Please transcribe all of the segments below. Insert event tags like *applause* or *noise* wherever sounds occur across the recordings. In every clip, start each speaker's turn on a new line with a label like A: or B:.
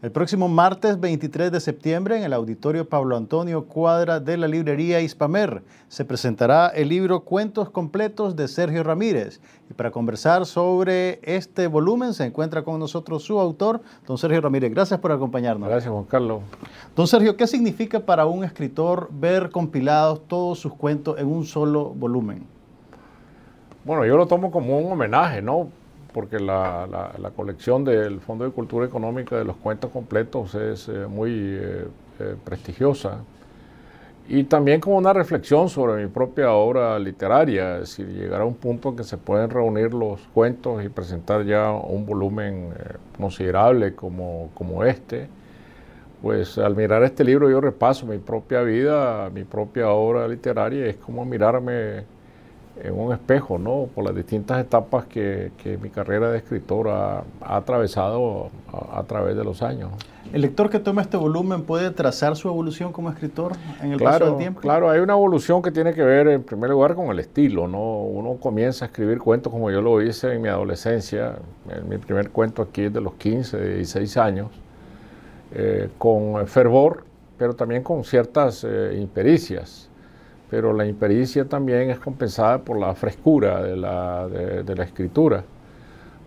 A: El próximo martes 23 de septiembre en el auditorio Pablo Antonio Cuadra de la librería Hispamer se presentará el libro Cuentos completos de Sergio Ramírez. Y para conversar sobre este volumen se encuentra con nosotros su autor, don Sergio Ramírez. Gracias por acompañarnos. Gracias, Juan Carlos. Don Sergio, ¿qué significa para un escritor ver compilados todos sus cuentos en un solo volumen? Bueno,
B: yo lo tomo como un homenaje, ¿no? porque la, la, colección del Fondo de Cultura Económica de los cuentos completos es eh, muy eh, eh, prestigiosa. Y también como una reflexión sobre mi propia obra literaria, es decir, llegar a un punto en que se pueden reunir los cuentos y presentar ya un volumen considerable como, como este. Pues al mirar este libro yo repaso mi propia vida, mi propia obra literaria, es como mirarme en un espejo, ¿no? Por las distintas etapas que, que mi carrera de escritor ha, atravesado a, través de los años.
A: ¿El lector que toma este volumen puede trazar su evolución como escritor en el claro, paso del tiempo?
B: Claro, hay una evolución que tiene que ver en primer lugar con el estilo, ¿no? Uno comienza a escribir cuentos como yo lo hice en mi adolescencia. Mi primer cuento aquí es de los 15, y 16 años, eh, con fervor, pero también con ciertas eh, impericias pero la impericia también es compensada por la frescura de la, escritura.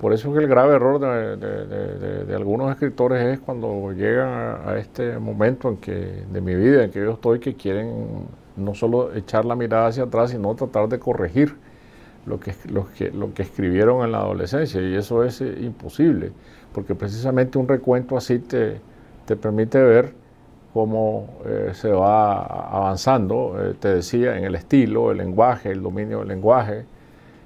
B: Por eso es que el grave error de, algunos escritores es cuando llegan a, este momento en que, de mi vida en que yo estoy, que quieren no solo echar la mirada hacia atrás, sino tratar de corregir lo que, lo que, lo que escribieron en la adolescencia. Y eso es eh, imposible, porque precisamente un recuento así te, te permite ver cómo eh, se va avanzando, eh, te decía, en el estilo, el lenguaje, el dominio del lenguaje,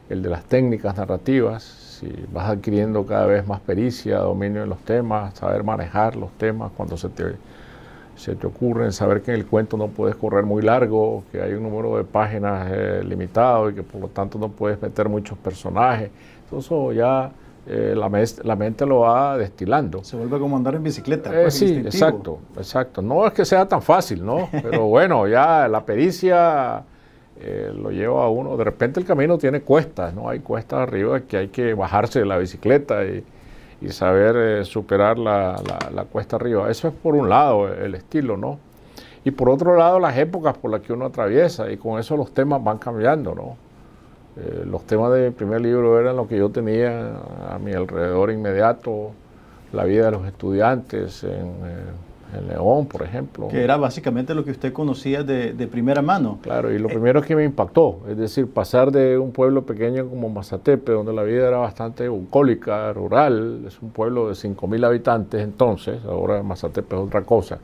B: el de las técnicas narrativas, si vas adquiriendo cada vez más pericia, dominio en los temas, saber manejar los temas cuando se te, ocurren, saber que en el cuento no puedes correr muy largo, que hay un número de páginas eh, limitado y que por lo tanto no puedes meter muchos personajes. Entonces ya eh, la, mente lo va destilando. Se vuelve
A: como andar en bicicleta. Eh, pues, sí, exacto,
B: exacto. No es que sea tan fácil, ¿no? *laughs* Pero bueno, ya la pericia eh, lo lleva a uno. De repente el camino tiene cuestas, ¿no? Hay cuestas arriba que hay que bajarse de la bicicleta y, saber superar la, cuesta arriba. Eso es por un lado el estilo, ¿no? Y por otro lado las épocas por las que uno atraviesa y con eso los temas van cambiando, ¿no? Eh, los temas del primer libro eran lo que yo tenía a mi alrededor inmediato, la vida de los estudiantes en, eh, León, por ejemplo. Que era
A: básicamente lo que usted conocía de, primera mano.
B: Claro, y lo eh, primero que me impactó, es decir, pasar de un pueblo pequeño como Mazatepe, donde la vida era bastante bucólica, rural, es un pueblo de 5.000 habitantes entonces, ahora Mazatepe es otra cosa,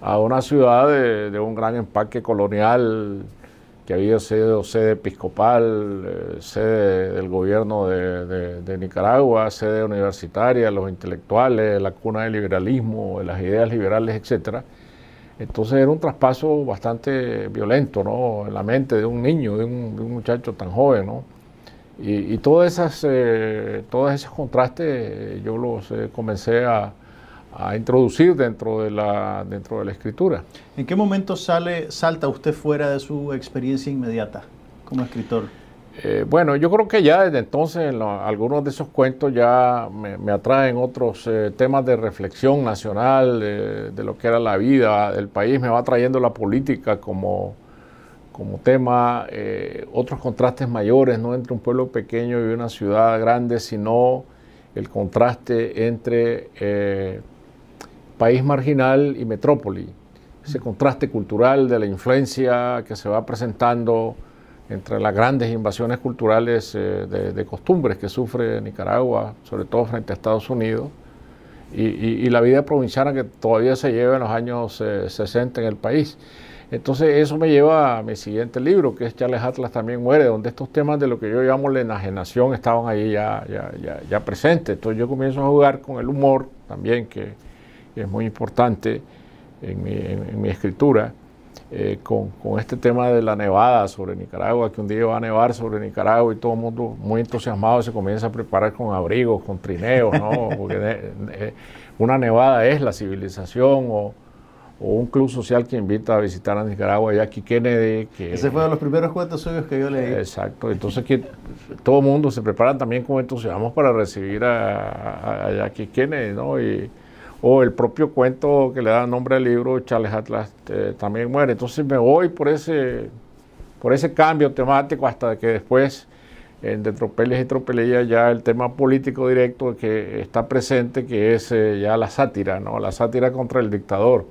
B: a una ciudad de un gran empaque colonial que había sido sede episcopal, eh, sede del gobierno de, Nicaragua, sede universitaria, los intelectuales, la cuna del liberalismo, de las ideas liberales, etc. Entonces era un traspaso bastante violento ¿no? en la mente de un niño, de un, muchacho tan joven. ¿no? Y, todas esas, eh, todos esos contrastes eh, yo los comencé
A: a, a
B: introducir dentro de la, dentro de la escritura.
A: ¿En qué momento sale, salta usted fuera de su experiencia inmediata como escritor?
B: Eh, bueno, yo creo que ya desde entonces en algunos de esos cuentos ya me, atraen otros eh, temas de reflexión nacional, de lo que era la vida del país, me va trayendo la política como, como tema, eh, otros contrastes mayores, no entre un pueblo pequeño y una ciudad grande, sino el contraste entre país marginal y metrópoli, ese contraste cultural de la influencia que se va presentando entre las grandes invasiones culturales eh, de, costumbres que sufre Nicaragua, sobre todo frente a Estados Unidos, y, la vida provinciana que todavía se lleva en los años 60 eh, en el país. Entonces eso me lleva a mi siguiente libro, que es Charles Atlas también muere, donde estos temas de lo que yo llamo la enajenación estaban ahí ya, ya, ya, ya presentes. Entonces yo comienzo a jugar con el humor también, que, que es muy importante en mi, escritura, eh, con, este tema de la nevada sobre Nicaragua, que un día va a nevar sobre Nicaragua y todo el mundo muy entusiasmado se comienza a preparar con abrigos, con trineos, ¿no? *laughs* Porque eh, eh, una nevada es la civilización o, un club social que invita a visitar a Nicaragua, Jackie Kennedy. Que, Ese fue uno de los primeros cuentos suyos que yo leí. Exacto, entonces que todo el mundo se prepara también con entusiasmo para recibir a, a, a Jackie Kennedy, ¿no? Y, o el propio cuento que le da nombre al libro, Charles Atlas, eh, también muere. Entonces me voy por ese, por ese cambio temático hasta que después, ...en de tropelias y tropelías, ya el tema político directo que está presente, que es eh, ya la sátira, ¿no? la sátira contra el dictador.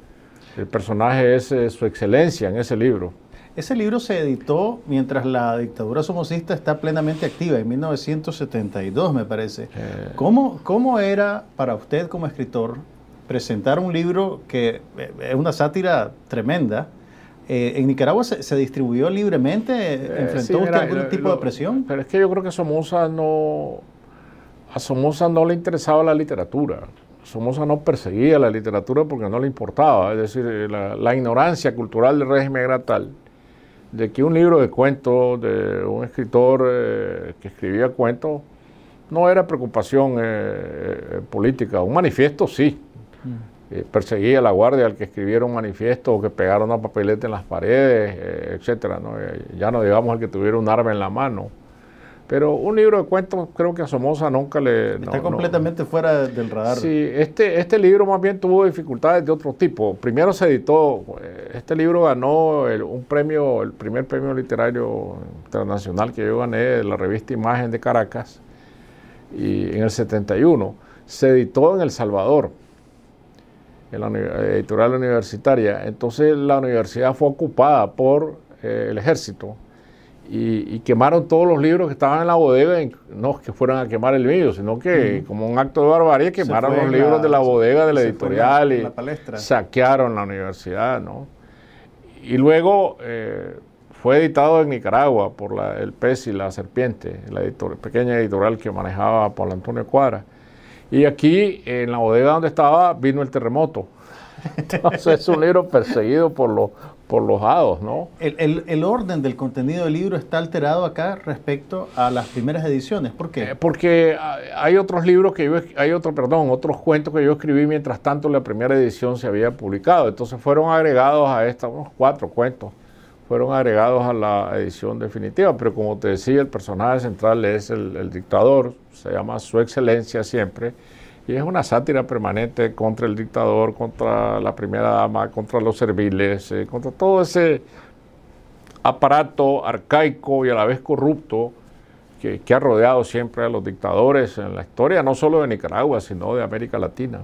B: El personaje es eh, su excelencia
A: en ese libro. Ese libro se editó mientras la dictadura somocista está plenamente activa, en 1972 me parece. ¿Cómo, ¿Cómo, era para usted como escritor presentar un libro que eh, es una sátira tremenda. Eh, ¿En Nicaragua se, distribuyó libremente? Eh, ¿Enfrentó usted algún tipo de presión? Pero es que yo creo
B: que Somoza no, a Somoza no le interesaba la literatura. Somoza no perseguía la literatura porque no le importaba. Es decir, la, ignorancia cultural del régimen era tal de que un libro de cuentos de un escritor que escribía cuentos no era preocupación política. Un manifiesto sí, eh, perseguía a la guardia al que escribiera un manifiesto o que pegaron una papeleta en las paredes, eh, etcétera. Eh, ya no digamos al que tuviera un arma en la mano. Pero un libro de cuentos creo que a Somoza nunca le... Está
A: completamente fuera del radar.
B: Sí, este, este libro más bien tuvo dificultades de otro tipo. Primero se editó, este libro ganó el, un premio, el primer premio literario internacional que yo gané de la revista Imagen de Caracas y en el 71. Se editó en El Salvador en la editorial universitaria. Entonces la universidad fue ocupada por eh, el ejército y, quemaron todos los libros que estaban en la bodega, no que fueran a quemar el mío, sino que como un acto de barbarie quemaron los libros de la bodega de la editorial y saquearon la universidad. ¿no? Y luego eh, fue editado en Nicaragua por el pez y la serpiente, la pequeña editorial que manejaba Paul Antonio Cuadra. Y aquí, en la bodega donde estaba, vino el terremoto. *laughs* Entonces es un libro perseguido por los, por los
A: hados, ¿no? El, orden del contenido del libro está alterado acá respecto a las primeras ediciones. ¿Por qué? Eh, porque ah, hay otros libros que hay otro, perdón, otros cuentos que yo
B: escribí mientras tanto la primera edición se había publicado. Entonces fueron agregados a estos unos cuatro cuentos fueron agregados a la edición definitiva, pero como te decía, el personaje central es el, dictador, se llama Su Excelencia siempre, y es una sátira permanente contra el dictador, contra la primera dama, contra los serviles, eh, contra todo ese aparato arcaico y a la vez corrupto que, que, ha rodeado siempre a los dictadores en la historia, no solo de Nicaragua, sino de América Latina.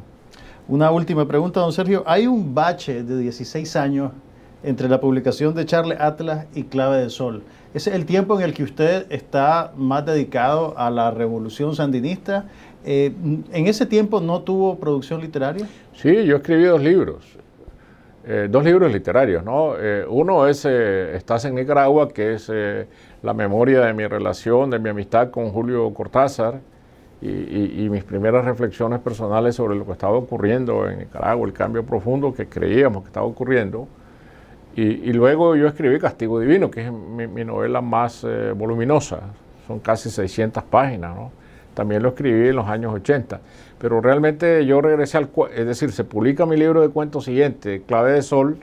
A: Una última pregunta, don Sergio. Hay un bache de 16 años entre la publicación de Charles Atlas y Clave de Sol. es el tiempo en el que usted está más dedicado a la revolución sandinista. Eh, ¿En ese tiempo no tuvo producción literaria? Sí, yo escribí dos libros,
B: eh, dos libros literarios. ¿no? Eh, uno es Estás en Nicaragua, que es la memoria de mi relación, de mi amistad con Julio Cortázar. Y, y, mis primeras reflexiones personales sobre lo que estaba ocurriendo en Nicaragua, el cambio profundo que creíamos que estaba ocurriendo. Y, luego yo escribí Castigo Divino, que es mi, novela más eh, voluminosa, son casi 600 páginas, ¿no? También lo escribí en los años 80, pero realmente yo regresé al... Es decir, se publica mi libro de cuentos siguiente, Clave de Sol,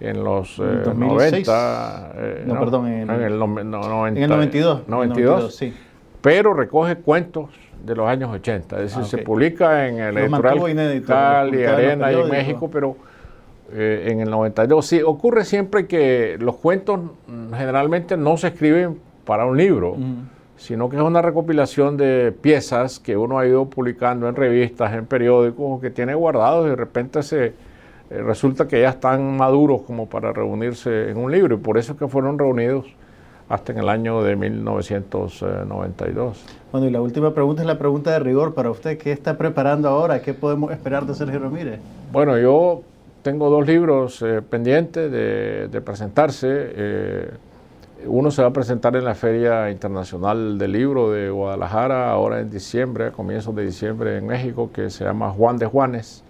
B: en los 90... Eh, eh, no, perdón, en, el, en el 92. 92, sí. Pero recoge cuentos de los años 80, es decir, ah, se publica en el editorial y Arena y México, pero eh, en el 92. Sí, ocurre siempre que los cuentos generalmente no se escriben para un libro, sino que es una recopilación de piezas que uno ha ido publicando en revistas, en periódicos, que tiene guardados y de repente se eh, resulta que ya están maduros como para reunirse en un libro y por eso es que fueron reunidos hasta en el año de 1992.
A: Bueno, y la última pregunta es la pregunta de rigor para usted. ¿Qué está preparando ahora? ¿Qué podemos esperar de Sergio Ramírez?
B: Bueno, yo tengo dos libros eh, pendientes de, presentarse. Eh, uno se va a presentar en la Feria Internacional del Libro de Guadalajara, ahora en diciembre, a comienzos de diciembre en México, que se llama Juan de Juanes,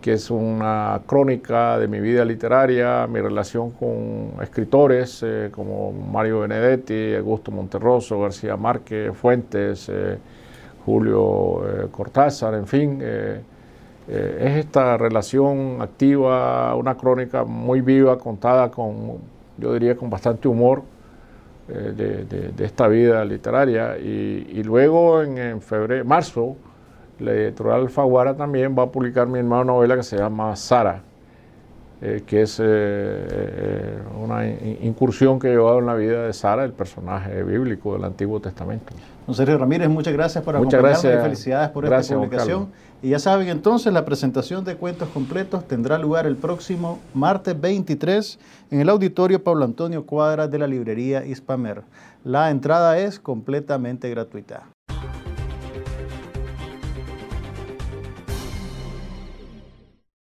B: que es una crónica de mi vida literaria, mi relación con escritores eh, como Mario Benedetti, Augusto Monterroso, García Márquez, Fuentes, Julio Cortázar, en fin eh, es esta relación activa, una crónica muy viva, contada con, yo diría, con bastante humor eh, de, esta vida literaria. Y, luego en, febrero, marzo, la editorial Faguara también va a publicar mi nueva novela que se llama Sara eh, que es eh, eh, una incursión que ha llevado en la vida de Sara, el personaje bíblico del Antiguo Testamento.
A: Don Sergio Ramírez, muchas gracias por muchas acompañarnos gracias. y felicidades por esta publicación. Y ya saben entonces, la presentación de cuentos completos tendrá lugar el próximo martes 23 en el auditorio Pablo Antonio Cuadra de la librería Hispamer. La entrada es completamente gratuita.